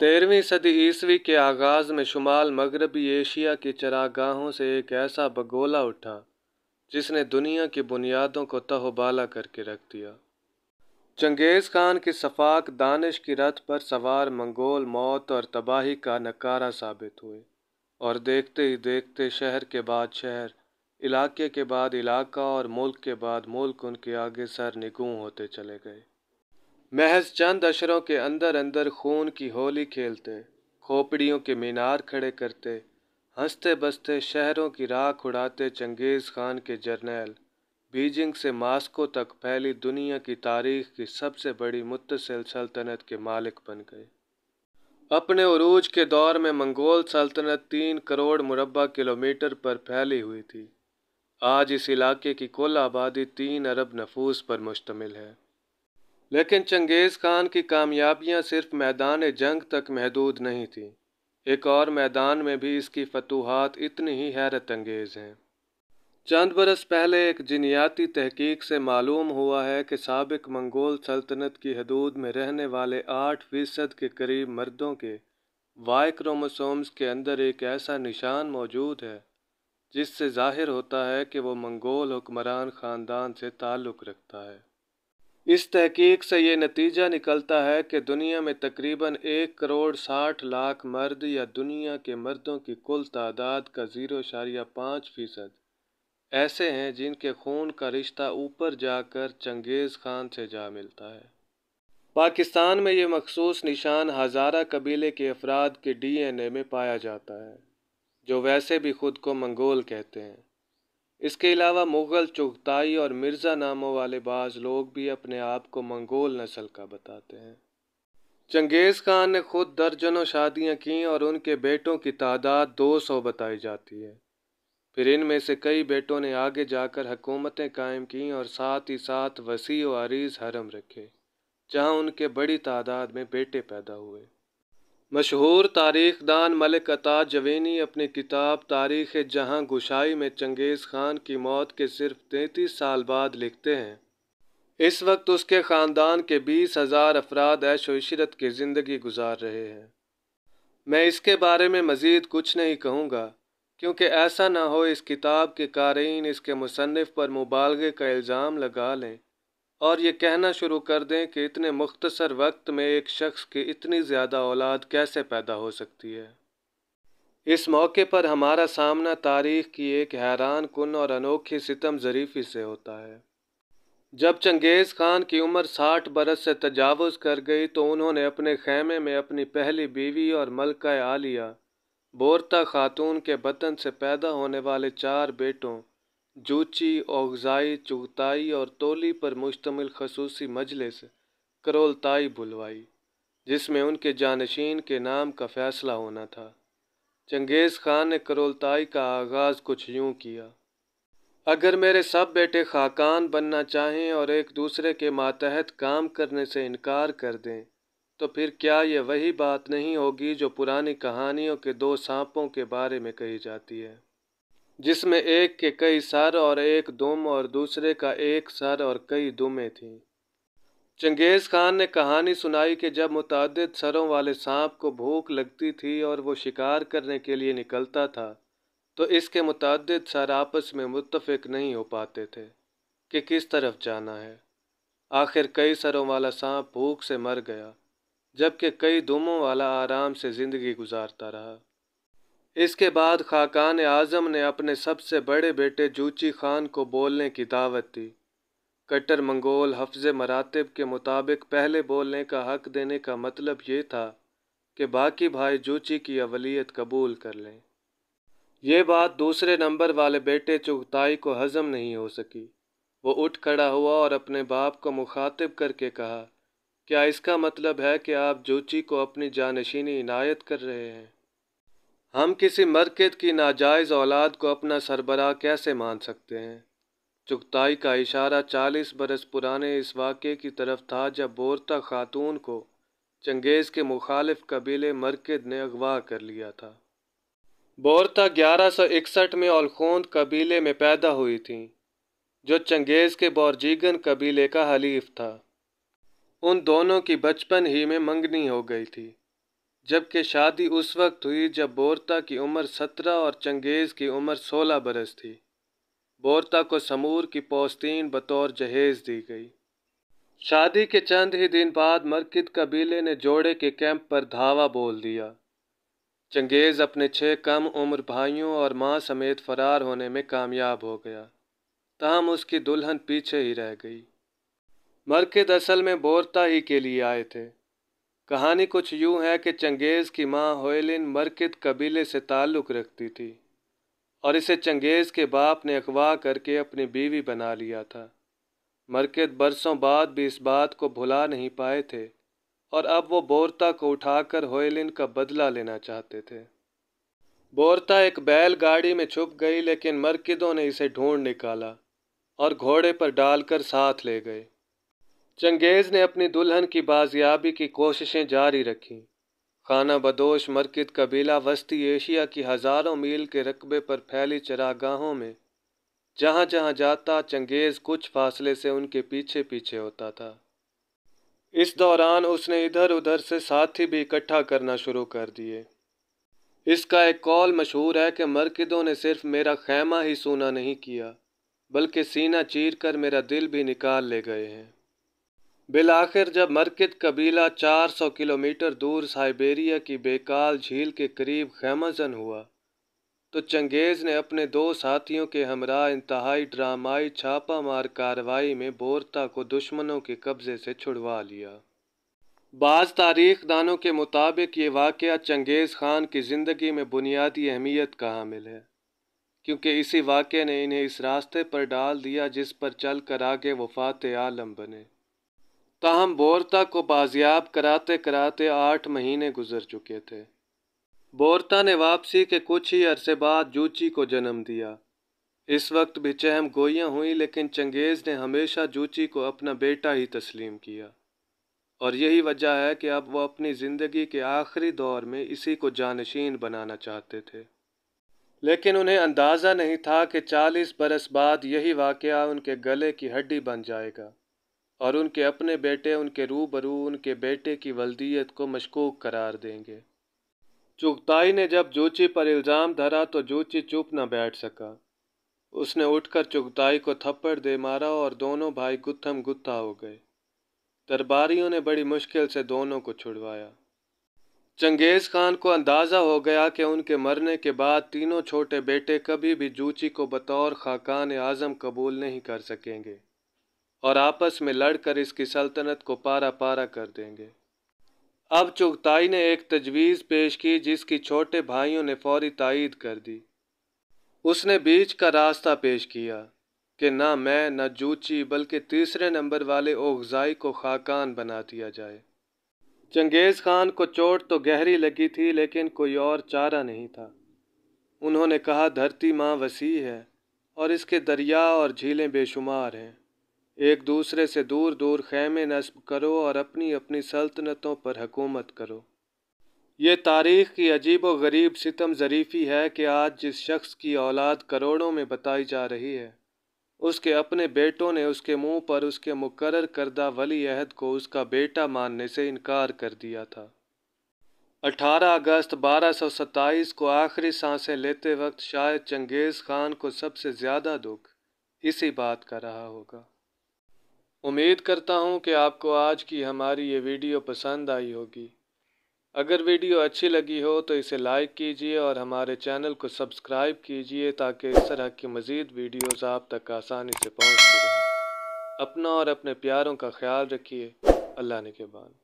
तेरहवीं सदी ईस्वी के आगाज़ में शुमाल मगरबी एशिया की चरागाहों से एक ऐसा बगोला उठा जिसने दुनिया की बुनियादों को तहबाला करके रख दिया चंगेज़ खान की सफाक दानिश की रथ पर सवार मंगोल मौत और तबाही का नकारा साबित हुए और देखते ही देखते शहर के बाद शहर इलाके के बाद इलाका और मुल्क के बाद मुल्क उनके आगे सर निगूँ होते चले गए महज चंद अशरों के अंदर अंदर खून की होली खेलते खोपड़ियों के मीनार खड़े करते हंसते बसते शहरों की राख उड़ाते चंगेज़ खान के जर्नैल बीजिंग से मास्को तक फैली दुनिया की तारीख की सबसे बड़ी मुतसिल सल्तनत के मालिक बन गए अपने अरूज के दौर में मंगोल सल्तनत तीन करोड़ मुरबा किलोमीटर पर फैली हुई थी आज इस इलाके की कुल आबादी तीन अरब नफूस पर मुश्तमिल है लेकिन चंगेज़ खान की कामयाबियां सिर्फ मैदान जंग तक महदूद नहीं थीं एक और मैदान में भी इसकी फतूहत इतनी ही हैरत अंगेज़ हैं चंद बरस पहले एक जिनियाती तहकीक से मालूम हुआ है कि सबक मंगोल सल्तनत की हदूद में रहने वाले आठ फ़ीसद के करीब मर्दों के वाई क्रोमोसोम्स के अंदर एक ऐसा निशान मौजूद है जिससे जाहिर होता है कि वो मंगोल हुक्मरान ख़ानदान से ताल्लुक़ रखता है इस तहकीक से ये नतीजा निकलता है कि दुनिया में तकरीबन एक करोड़ साठ लाख मर्द या दुनिया के मर्दों की कुल तादाद का ज़ीरो शारिया पाँच फ़ीसद ऐसे हैं जिनके खून का रिश्ता ऊपर जाकर चंगेज़ खान से जा मिलता है पाकिस्तान में ये मखसूस निशान हज़ारा कबीले के अफराद के डीएनए में पाया जाता है जो वैसे भी ख़ुद को मंगोल कहते हैं इसके अलावा मुग़ल चुगताई और मिर्ज़ा नामों वाले बाज लोग भी अपने आप को मंगोल नस्ल का बताते हैं चंगेज़ खान ने खुद दर्जनों शादियां की और उनके बेटों की तादाद 200 बताई जाती है फिर इनमें से कई बेटों ने आगे जाकर हकूमतें कायम की और साथ ही साथ वसी व अरीज हरम रखे जहां उनके बड़ी तादाद में बेटे पैदा हुए मशहूर तारीख दान मलिक अता जवेनी अपनी किताब तारीख जहां गुशाई में चंगेज़ खान की मौत के सिर्फ तैंतीस साल बाद लिखते हैं इस वक्त उसके ख़ानदान के बीस हज़ार अफराद ऐश वशरत की ज़िंदगी गुजार रहे हैं मैं इसके बारे में मज़ीद कुछ नहीं कहूँगा क्योंकि ऐसा ना हो इस किताब के कारीन इसके मुसनफ़ पर मुबालगे का इल्ज़ाम लगा लें और ये कहना शुरू कर दें कि इतने मुख्तसर वक्त में एक शख्स की इतनी ज़्यादा औलाद कैसे पैदा हो सकती है इस मौके पर हमारा सामना तारीख की एक हैरान कन और अनोखी सितम ज़रीफ़ी से होता है जब चंगेज़ खान की उम्र साठ बरस से तजावज़ कर गई तो उन्होंने अपने खैमे में अपनी पहली बीवी और मलका आलिया बोरता खातून के बतन से पैदा होने वाले चार बेटों जूची ओगज़ाई चुगताई और तोली पर मुश्तमिल खसूसी मजलिस करोलताई बुलवाई जिसमें उनके जानशीन के नाम का फैसला होना था चंगेज़ खान ने करोलताई का आगाज़ कुछ यूँ किया अगर मेरे सब बेटे खाकान बनना चाहें और एक दूसरे के मातहत काम करने से इनकार कर दें तो फिर क्या यह वही बात नहीं होगी जो पुरानी कहानियों के दो सांपों के बारे में कही जाती है जिसमें एक के कई सर और एक दुम और दूसरे का एक सर और कई दुमें थीं चंगेज़ खान ने कहानी सुनाई कि जब मुतद सरों वाले सांप को भूख लगती थी और वो शिकार करने के लिए निकलता था तो इसके मुतद सर आपस में मुतफिक नहीं हो पाते थे कि किस तरफ जाना है आखिर कई सरों वाला सांप भूख से मर गया जबकि कई दुमों वाला आराम से ज़िंदगी गुजारता रहा इसके बाद खाकान आज़म ने अपने सबसे बड़े बेटे जूची खान को बोलने की दावत दी कट्टर मंगोल हफ्ज मरातब के मुताबिक पहले बोलने का हक देने का मतलब ये था कि बाकी भाई जूची की अवलीत कबूल कर लें यह बात दूसरे नंबर वाले बेटे चुगताई को हजम नहीं हो सकी वो उठ खड़ा हुआ और अपने बाप को मुखातिब करके कहा क्या इसका मतलब है कि आप जूची को अपनी जानशीनी इनायत कर रहे हैं हम किसी मरकद की नाजायज़ औलाद को अपना सरबरा कैसे मान सकते हैं चुगताई का इशारा चालीस बरस पुराने इस वाक़े की तरफ था जब बोरता खातून को चंगेज़ के मुखालिफ कबीले मरकद ने अगवा कर लिया था बोरता ग्यारह सौ इकसठ में अलखोंद कबीले में पैदा हुई थी जो चंगेज़ के बोरजीगन कबीले का हलीफ था उन दोनों की बचपन ही में मंगनी हो गई थी जबकि शादी उस वक्त हुई जब बोरता की उम्र सत्रह और चंगेज़ की उम्र सोलह बरस थी बोरता को समूर की पोस्तीन बतौर जहेज दी गई शादी के चंद ही दिन बाद मरकद कबीले ने जोड़े के कैंप पर धावा बोल दिया चंगेज़ अपने छः कम उम्र भाइयों और माँ समेत फरार होने में कामयाब हो गया तहम उसकी दुल्हन पीछे ही रह गई मरकद असल में बोरता ही के लिए आए थे कहानी कुछ यूं है कि चंगेज़ की माँ होयलिन मरकत कबीले से ताल्लुक़ रखती थी और इसे चंगेज़ के बाप ने अगवा करके अपनी बीवी बना लिया था मरकित बरसों बाद भी इस बात को भुला नहीं पाए थे और अब वो बोरता को उठाकर होयलिन का बदला लेना चाहते थे बोरता एक बैलगाड़ी में छुप गई लेकिन मरकदों ने इसे ढूंढ निकाला और घोड़े पर डालकर साथ ले गए चंगेज़ ने अपनी दुल्हन की बाजियाबी की कोशिशें जारी रखीं खाना बदोश मरकज कबीला वस्ती एशिया की हज़ारों मील के रकबे पर फैली चरागाहों में जहाँ जहाँ जाता चंगेज़ कुछ फासले से उनके पीछे पीछे होता था इस दौरान उसने इधर उधर से साथी भी इकट्ठा करना शुरू कर दिए इसका एक कौल मशहूर है कि मरकदों ने सिर्फ मेरा खैमा ही सूना नहीं किया बल्कि सीना चीर कर मेरा दिल भी निकाल ले गए हैं बिल आखिर जब मरकद कबीला 400 किलोमीटर दूर साइबेरिया की बेकाल झील के करीब खैमाजन हुआ तो चंगेज़ ने अपने दो साथियों के हमरा इंतहाई ड्रामाई छापामार कार्रवाई में बोरता को दुश्मनों के कब्ज़े से छुड़वा लिया बाज़ तारीख दानों के मुताबिक ये वाक़ चंगेज़ ख़ान की ज़िंदगी में बुनियादी अहमियत का हामिल है क्योंकि इसी वाक़े ने इन्हें इस रास्ते पर डाल दिया जिस पर चल कर आगे वफात आलम बने ताहम बोरता को बाजियाब कराते कराते आठ महीने गुजर चुके थे बोरता ने वापसी के कुछ ही अरसे बाद जूची को जन्म दिया इस वक्त भी चहम गोइयाँ हुई लेकिन चंगेज़ ने हमेशा जूची को अपना बेटा ही तस्लीम किया और यही वजह है कि अब वो अपनी ज़िंदगी के आखिरी दौर में इसी को जानशीन बनाना चाहते थे लेकिन उन्हें अंदाज़ा नहीं था कि चालीस बरस बाद यही वाक़ उनके गले की हड्डी बन जाएगा और उनके अपने बेटे उनके रूबरू उनके बेटे की वल्दियत को मशकूक करार देंगे चुगताई ने जब जोची पर इल्ज़ाम धरा तो जोची चुप न बैठ सका उसने उठकर चुगताई को थप्पड़ दे मारा और दोनों भाई गुत्थम गुत्था हो गए दरबारियों ने बड़ी मुश्किल से दोनों को छुड़वाया चंगेज़ खान को अंदाज़ा हो गया कि उनके मरने के बाद तीनों छोटे बेटे कभी भी जूची को बतौर खाकान आज़म कबूल नहीं कर सकेंगे और आपस में लड़कर इसकी सल्तनत को पारा पारा कर देंगे अब चुगताई ने एक तजवीज़ पेश की जिसकी छोटे भाइयों ने फौरी तायद कर दी उसने बीच का रास्ता पेश किया कि ना मैं न जूची बल्कि तीसरे नंबर वाले ओगजाई को खाकान बना दिया जाए चंगेज़ खान को चोट तो गहरी लगी थी लेकिन कोई और चारा नहीं था उन्होंने कहा धरती माँ वसी है और इसके दरिया और झीलें बेशुमार हैं एक दूसरे से दूर दूर खैमे नस्ब करो और अपनी अपनी सल्तनतों पर हकूमत करो ये तारीख़ की अजीब व गरीब सितम ज़रीफ़ी है कि आज जिस शख्स की औलाद करोड़ों में बताई जा रही है उसके अपने बेटों ने उसके मुंह पर उसके मुकर करदा वली अहद को उसका बेटा मानने से इनकार कर दिया था 18 अगस्त 1227 को आखिरी सांसें लेते वक्त शायद चंगेज़ खान को सबसे ज़्यादा दुख इसी बात का रहा होगा उम्मीद करता हूँ कि आपको आज की हमारी ये वीडियो पसंद आई होगी अगर वीडियो अच्छी लगी हो तो इसे लाइक कीजिए और हमारे चैनल को सब्सक्राइब कीजिए ताकि इस तरह की मज़ीद वीडियोज़ आप तक आसानी से पहुँच सकें अपना और अपने प्यारों का ख्याल रखिए अल्लाह ने के बाद